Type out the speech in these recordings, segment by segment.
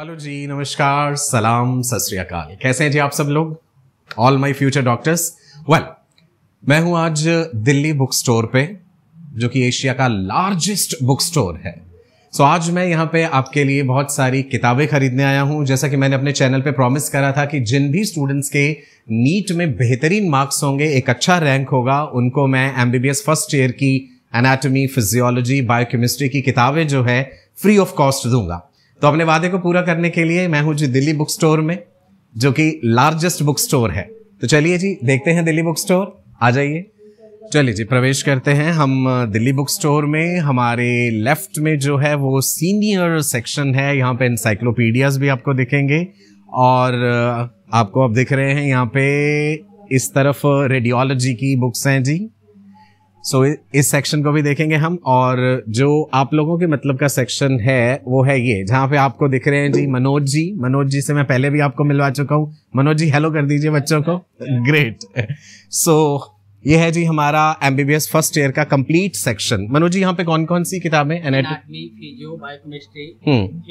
Hello जी नमस्कार सलाम सत कैसे हैं जी आप सब लोग all my future doctors well मैं हूं आज दिल्ली बुक स्टोर पे जो कि एशिया का लार्जेस्ट बुक स्टोर है सो so, आज मैं यहाँ पे आपके लिए बहुत सारी किताबें खरीदने आया हूँ जैसा कि मैंने अपने चैनल पे प्रॉमिस करा था कि जिन भी स्टूडेंट्स के नीट में बेहतरीन मार्क्स होंगे एक अच्छा रैंक होगा उनको मैं एमबीबीएस फर्स्ट ईयर की एनाटॉमी फिजियोलॉजी बायोकेमिस्ट्री की किताबें जो है फ्री ऑफ कॉस्ट दूंगा तो अपने वादे को पूरा करने के लिए मैं हूं जी दिल्ली बुक स्टोर में जो कि लार्जेस्ट बुक स्टोर है तो चलिए जी देखते हैं दिल्ली बुक स्टोर आ जाइए चलिए जी प्रवेश करते हैं हम दिल्ली बुक स्टोर में हमारे लेफ्ट में जो है वो सीनियर सेक्शन है यहाँ पे इंसाइक्लोपीडियाज भी आपको दिखेंगे और आपको आप देख रहे हैं यहाँ पे इस तरफ रेडियोलॉजी की बुक्स हैं जी सो so, इस सेक्शन को भी देखेंगे हम और जो आप लोगों के मतलब का सेक्शन है वो है ये जहाँ पे आपको दिख रहे हैं जी मनोज जी मनोज जी से मैं पहले भी आपको मिलवा चुका हूँ मनोज जी हेलो कर दीजिए बच्चों को ग्रेट सो so, ये है जी हमारा एमबीबीएस फर्स्ट ईयर का कंप्लीट सेक्शन मनोज जी यहाँ पे कौन कौन सी किताबें anatomy physio biochemistry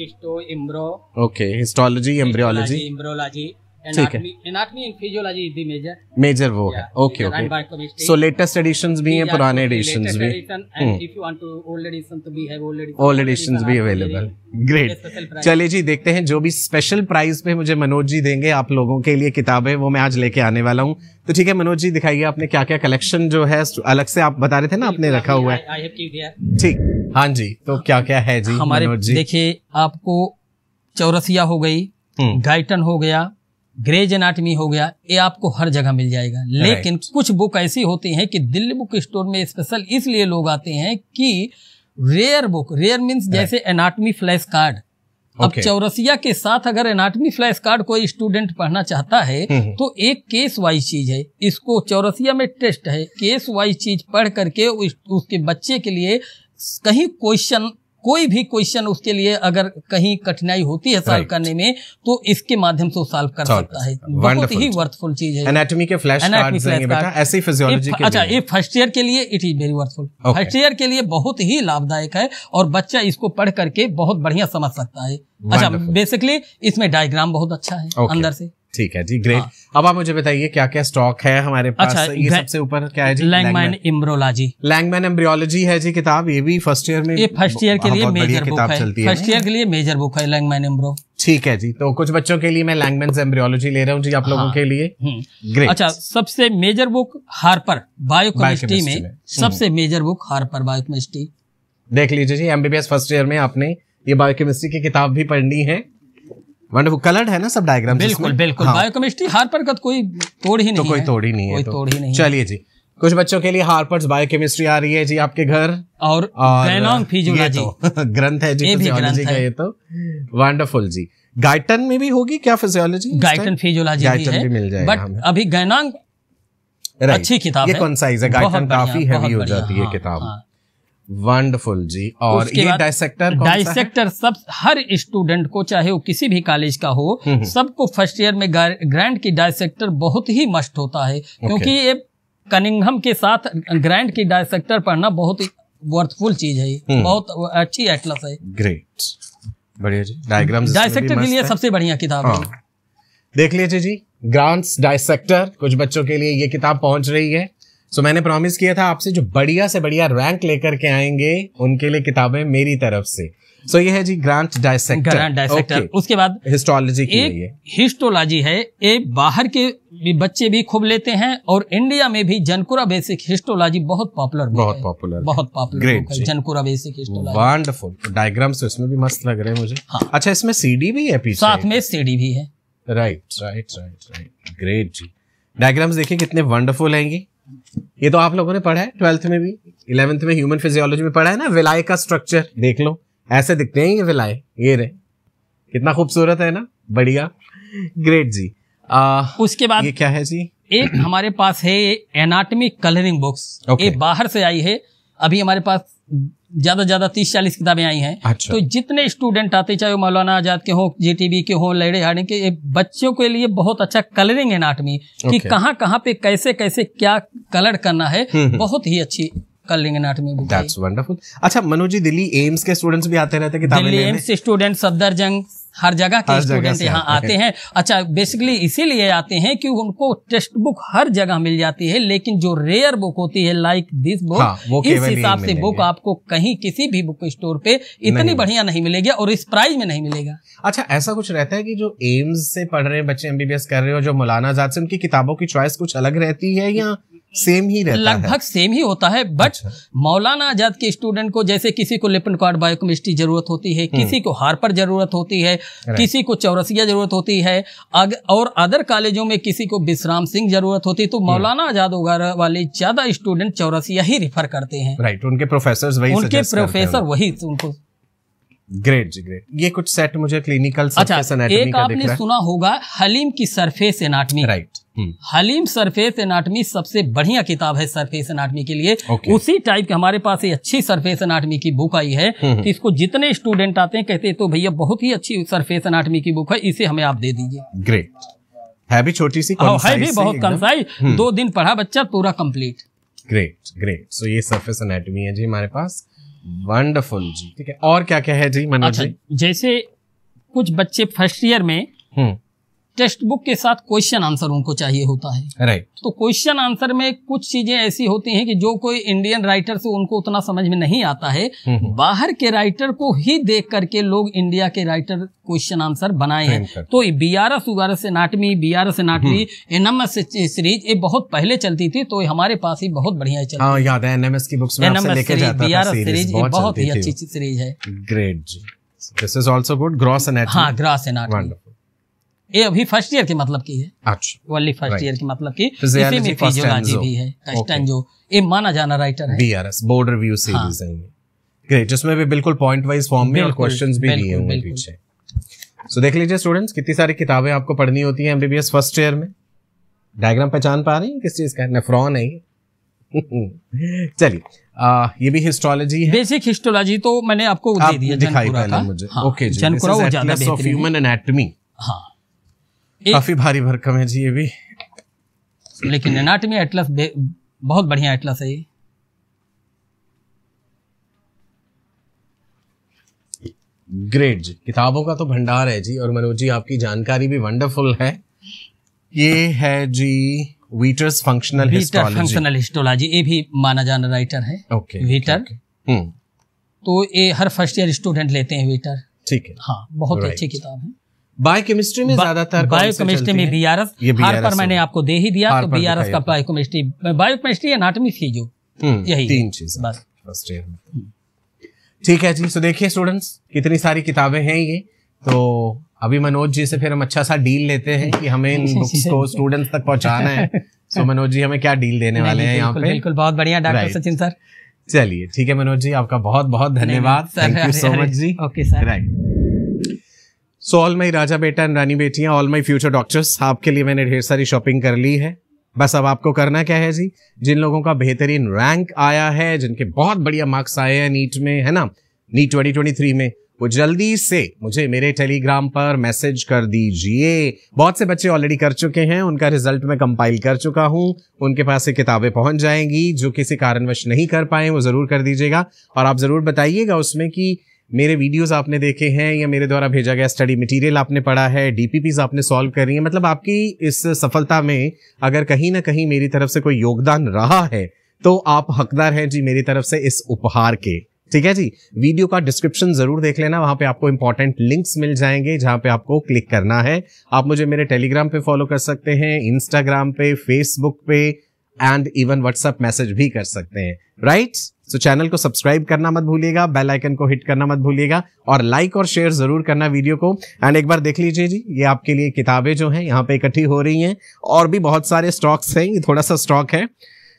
histo embryo okay histology embryology embryology ठीक है एंड फिजियोलॉजी मेजर मेजर वो है okay okay so latest editions भी हैं पुराने एडिशंस भी if you want to old edition old old editions भी अवेलेबल ग्रेट चलिए जी देखते हैं जो भी स्पेशल प्राइस पे मुझे मनोज जी देंगे आप लोगों के लिए किताबें वो मैं आज लेके आने वाला हूँ तो ठीक है मनोज जी दिखाइए आपने क्या क्या कलेक्शन जो है अलग से आप बता रहे थे ना आपने रखा हुआ है ठीक हाँ जी तो हाँ। क्या क्या है जी हमारे देखिए आपको चौरसिया हो गई गाइटन हम्म। हो गया ग्रेज एनाटमी हो गया ये आपको हर जगह मिल जाएगा लेकिन right. कुछ बुक ऐसी होती हैं कि दिल्ली बुक स्टोर में स्पेशल इसलिए लोग आते हैं कि रेयर बुक रेयर मीन्स जैसे एनाटमी फ्लैश कार्ड अब okay. चौरसिया के साथ अगर एनाटमी फ्लैश कार्ड कोई स्टूडेंट पढ़ना चाहता है हम्म, हम्म। तो एक केस वाइज चीज है इसको चौरसिया में टेस्ट है केस वाइज चीज पढ़ करके उस, उसके बच्चे के लिए कहीं क्वेश्चन कोई भी क्वेश्चन उसके लिए अगर कहीं कठिनाई होती है सॉल्व करने में तो इसके माध्यम से सॉल्व कर सकता है बहुत ही वर्थफुल चीज है एनाटॉमी के फ्लैश कार्ड्स बेटा ऐसी फिजियोलॉजी के अच्छा ये फर्स्ट ईयर के लिए it is very worthful first year के लिए बहुत ही लाभदायक है और बच्चा इसको पढ़ करके बहुत बढ़िया समझ सकता है अच्छा बेसिकली इसमें डायग्राम बहुत अच्छा है अंदर से ठीक है जी ग्रेट हाँ. अब आप मुझे बताइए क्या क्या स्टॉक है हमारे पास अच्छा, ये सबसे ऊपर क्या है जी लैंगमैन इम्ब्रोलॉजी लैंगमैन एम्ब्रियोलॉजी है जी किताब ये भी फर्स्ट ईयर में ये फर्स्ट ईयर हाँ, के लिए मेजर बुक है फर्स्ट ईयर के लिए मेजर बुक है लैंगमैन इम्ब्रो ठीक है जी तो कुछ बच्चों के लिए मैं लैंगमैन एम्ब्रियोलॉजी ले रहा हूँ जी आप लोगों हाँ। के लिए ग्रेट हम्म। अच्छा सबसे मेजर बुक हार्पर बायोकेमिस्ट्री में हम्म। सबसे मेजर बुक हार्पर बायोकेमिस्ट्री देख लीजिए जी एमबीबीएस फर्स्ट ईयर में आपने ये बायोकेमिस्ट्री की किताब भी पढ़नी है वंडरफुल कलर्ड है ना सब डायग्राम बिल्कुल बिल्कुल हाँ। बायोकेमिस्ट्री हार्पर कोई तोड़ ही तो नहीं तो कोई तोड़ ही नहीं है तो, तोड़ ही नहीं चलिए जी कुछ बच्चों के लिए हार्पर्स बायोकेमिस्ट्री आ रही है जी आपके घर और, और फिजियोलॉजी तो, ग्रंथ है जी फिजियोलॉजी का ये तो वंडरफुल जी गाइटन में भी होगी क्या फिजियोलॉजी गाइटन फिजियोलॉजी गाइटन भी मिल जाएगा बट अभी गैनांग अच्छी किताब ये कौन कॉन्साइज है गाइटन काफी हैवी हो जाती है हाँ, किताब हाँ। वंडरफुल जी और ये डायसेक्टर डायसेक्टर सब हर स्टूडेंट को चाहे वो किसी भी कॉलेज का हो हम्म, हम्म। सबको फर्स्ट ईयर में ग्रैंड की डायसेक्टर बहुत ही मस्ट होता है क्योंकि ये कनिंगम के साथ ग्रैंड की डायसेक्टर पढ़ना बहुत ही वर्थफुल चीज है हम्म। बहुत अच्छी एटलस है ग्रेट बढ़िया जी डायग्राम डायसेक्टर के लिए सबसे बढ़िया किताब है हाँ। देख लीजिए जी ग्रांट्स डायसेक्टर कुछ बच्चों के लिए ये किताब पहुंच रही है सो so, मैंने प्रॉमिस किया था आपसे जो बढ़िया से बढ़िया रैंक लेकर के आएंगे उनके लिए किताबें मेरी तरफ से सो so, ये है जी Grant dissector Grant dissector okay. उसके बाद हिस्टोलॉजी की एक हिस्टोलॉजी है ये बाहर के भी बच्चे भी खूब लेते हैं और इंडिया में भी जनकुरा बेसिक हिस्टोलॉजी बहुत पॉपुलर बहुत पॉपुलर बहुत popular great Junqueira basic histology wonderful इसमें भी मस्त लग रहे हैं मुझे हाँ। अच्छा इसमें सीडी भी है पीछे साथ में सीडी भी है right right right right great जी डायग्राम्स देखिए कितने वंडरफुल हैं ये तो आप लोगों ने पढ़ा है ट्वेल्थ में भी इलेवेंथ में ह्यूमन फिजियोलॉजी में पढ़ा है ना विलाय का स्ट्रक्चर देख लो ऐसे दिखते हैं ये विलाय ये रहे कितना खूबसूरत है ना बढ़िया ग्रेट जी आ, उसके बाद ये क्या है जी एक हमारे पास है एनाटमी कलरिंग बुक्स ये बाहर से आई है अभी हमारे पास ज़्यादा से ज़्यादा तीस चालीस किताबें आई हैं अच्छा। तो जितने स्टूडेंट आते चाहे वो मौलाना आज़ाद के हों जे के हों लहड़े हाड़े के बच्चों के लिए बहुत अच्छा कलरिंग है नाटमी कि कहाँ कहाँ पे कैसे कैसे क्या कलर करना है हम्म, हम्म। बहुत ही अच्छी कलरिंग वंडरफुल अच्छा मनोज जी दिल्ली एम्स के स्टूडेंट्स भी आते रहते हैं दिल्ली एम्स स्टूडेंट सफदर जंग हर जगह के स्टूडेंट यहाँ आते हैं अच्छा बेसिकली इसीलिए आते हैं कि उनको टेक्स्ट बुक हर जगह मिल जाती है लेकिन जो रेयर बुक होती है लाइक दिस बुक हाँ, इस हिसाब से बुक आपको कहीं किसी भी बुक स्टोर पे इतनी बढ़िया नहीं मिलेगी और इस प्राइस में नहीं मिलेगा अच्छा ऐसा कुछ रहता है कि जो एम्स से पढ़ रहे हैं बच्चे एमबीबीएस कर रहे हो जो मौलाना आजाद से उनकी किताबों की चॉइस कुछ अलग रहती है या सेम ही रहता लगभग सेम ही होता है बट अच्छा। मौलाना आजाद के स्टूडेंट को जैसे किसी को लिपन कार्ड बायोकेमिस्ट्री जरूरत होती है हम्म। किसी को हार्पर जरूरत होती है किसी को चौरसिया जरूरत होती है अग, और अदर कॉलेजों में किसी को विश्राम सिंह जरूरत होती है तो हम्म। मौलाना आजाद वगैरह वाले ज्यादा स्टूडेंट चौरसिया ही रिफर करते हैं राइट उनके प्रोफेसर वही उनके प्रोफेसर वही उनको ग्रेट जी ग्रेट ये कुछ सेट मुझे क्लिनिकल अच्छा, एक का आपने सुना होगा हलीम की surface anatomy right Halim surface anatomy सबसे बढ़िया किताब है सरफेस एनाटमी के लिए okay. उसी टाइप के हमारे पास ये अच्छी सरफेस एनाटमी की बुक आई है तो इसको जितने स्टूडेंट आते हैं कहते हैं तो भैया बहुत ही अच्छी सरफेस एनाटमी की बुक है इसे हमें आप दे दीजिए ग्रेट है भी छोटी सी हाँ, है भी बहुत कंसाई हम्म। दो दिन पढ़ा बच्चा पूरा कंप्लीट ग्रेट ग्रेट सो ये सरफेस एनाटमी है जी हमारे पास वंडरफुल जी ठीक है और क्या क्या है जी मनोज अच्छा, जी जैसे कुछ बच्चे फर्स्ट ईयर में हम्म। टेक्स्ट बुक के साथ क्वेश्चन आंसर उनको चाहिए होता है राइट right. तो क्वेश्चन आंसर में कुछ चीजें ऐसी होती हैं कि जो कोई इंडियन राइटर से उनको उतना समझ में नहीं आता है हम्म, हम्म। बाहर के राइटर को ही देख करके लोग इंडिया के राइटर क्वेश्चन आंसर बनाए हैं तो बी आर एस उगार से anatomy B R S anatomy S series ये बहुत पहले चलती थी तो हमारे पास ही बहुत बढ़िया चलती है हाँ, याद है एनएमएस की बुक्स में NMS series B R S series बहुत ही अच्छी सीरीज है great this is also good gross anatomy हाँ ग्रॉस एनाटमी ये अभी फर्स्ट ईयर के मतलब की है अच्छा ओनली फर्स्ट ईयर के मतलब की तो इसी में फिजियोलॉजी भी है कस्टनजो ये माना जाना राइटर है बीआरएस बोर्ड रिव्यू सीरीज है ग्रेट जिसमें भी बिल्कुल पॉइंट वाइज फॉर्म में और क्वेश्चंस भी दिए हुए हैं पीछे सो देख लीजिए स्टूडेंट्स कितनी सारी किताबें आपको पढ़नी होती हैं एमबीबीएस फर्स्ट ईयर में डायग्राम पहचान पा रही हैं किस चीज का नेफ्रॉन है ये चलिए ये भी हिस्टोलॉजी है बेसिक हिस्टोलॉजी तो मैंने आपको दे दिया दिखाई का मुझे ओके हाँ, जी ऑफ ह्यूमन एनाटॉमी हां काफी भारी भरकम है जी ये भी लेकिन एनाटमी एटलस बहुत बढ़िया एटलस है ये ग्रेट जी किताबों का तो भंडार है जी और मनोज जी आपकी जानकारी भी वंडरफुल है ये है जी Wheater's functional Wheater functional histology ये भी माना जाना राइटर है ओके वीटर हम्म। तो ये हर फर्स्ट ईयर स्टूडेंट लेते हैं वीटर ठीक है हाँ बहुत अच्छी किताब है बायोकेमिस्ट्री में ज्यादातर बायोकेमिस्ट्री में बी आर एस हार पर मैंने आपको दे ही दिया तो एस का बायोकेमिस्ट्री बायोकेमिस्ट्री एनाटॉमी थी जो हम्म, यही तीन चीज बस फर्स्ट ठीक है जी तो देखिए स्टूडेंट्स कितनी सारी किताबें हैं ये तो अभी मनोज जी से फिर हम अच्छा सा डील लेते हैं कि हमें इन बुक्स को स्टूडेंट्स तक पहुंचाना है सो मनोज जी हमें क्या डील देने वाले हैं यहाँ पे बिल्कुल बहुत बढ़िया डॉक्टर सचिन सर चलिए ठीक है मनोज जी आपका बहुत बहुत धन्यवाद थैंक यू सो मच जी okay sir right so all my raja beta and रानी बेटियाँ ऑल माई फ्यूचर डॉक्टर्स आपके लिए मैंने ढेर सारी शॉपिंग कर ली है बस अब आपको करना क्या है जी जिन लोगों का बेहतरीन रैंक आया है जिनके बहुत बढ़िया मार्क्स आए हैं नीट में है ना नीट 2023 में वो जल्दी से मुझे मेरे टेलीग्राम पर मैसेज कर दीजिए बहुत से बच्चे ऑलरेडी कर चुके हैं उनका रिजल्ट मैं कंपाइल कर चुका हूं उनके पास ये किताबें पहुंच जाएंगी जो किसी कारणवश नहीं कर पाए वो जरूर कर दीजिएगा और आप जरूर बताइएगा उसमें कि मेरे वीडियोस आपने देखे हैं या मेरे द्वारा भेजा गया स्टडी मटेरियल आपने पढ़ा है डीपीपीज आपने सॉल्व करी है मतलब आपकी इस सफलता में अगर कहीं ना कहीं मेरी तरफ से कोई योगदान रहा है तो आप हकदार हैं जी मेरी तरफ से इस उपहार के ठीक है जी वीडियो का डिस्क्रिप्शन जरूर देख लेना वहां पे आपको इंपॉर्टेंट लिंक्स मिल जाएंगे जहां पे आपको क्लिक करना है आप मुझे मेरे टेलीग्राम पे फॉलो कर सकते हैं इंस्टाग्राम पे फेसबुक पे एंड इवन व्हाट्सएप मैसेज भी कर सकते हैं राइट सो चैनल को सब्सक्राइब करना मत भूलिएगा बेल आइकन को हिट करना मत भूलिएगा और लाइक और शेयर जरूर करना वीडियो को एंड एक बार देख लीजिए जी ये आपके लिए किताबें जो हैं यहाँ पे इकट्ठी हो रही हैं और भी बहुत सारे स्टॉक्स हैं ये थोड़ा सा स्टॉक है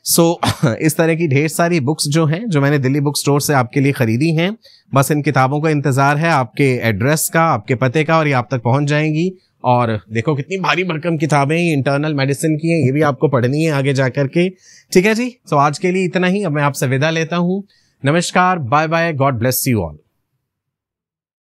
सो so, इस तरह की ढेर सारी बुक्स जो हैं जो मैंने दिल्ली बुक स्टोर से आपके लिए खरीदी हैं बस इन किताबों का इंतजार है आपके एड्रेस का आपके पते का और ये आप तक पहुंच जाएंगी और देखो कितनी भारी भरकम किताबें इंटरनल मेडिसिन की हैं ये भी आपको पढ़नी है आगे जाकर के ठीक है जी सो आज के लिए इतना ही अब मैं आपसे विदा लेता हूँ नमस्कार bye bye God bless you all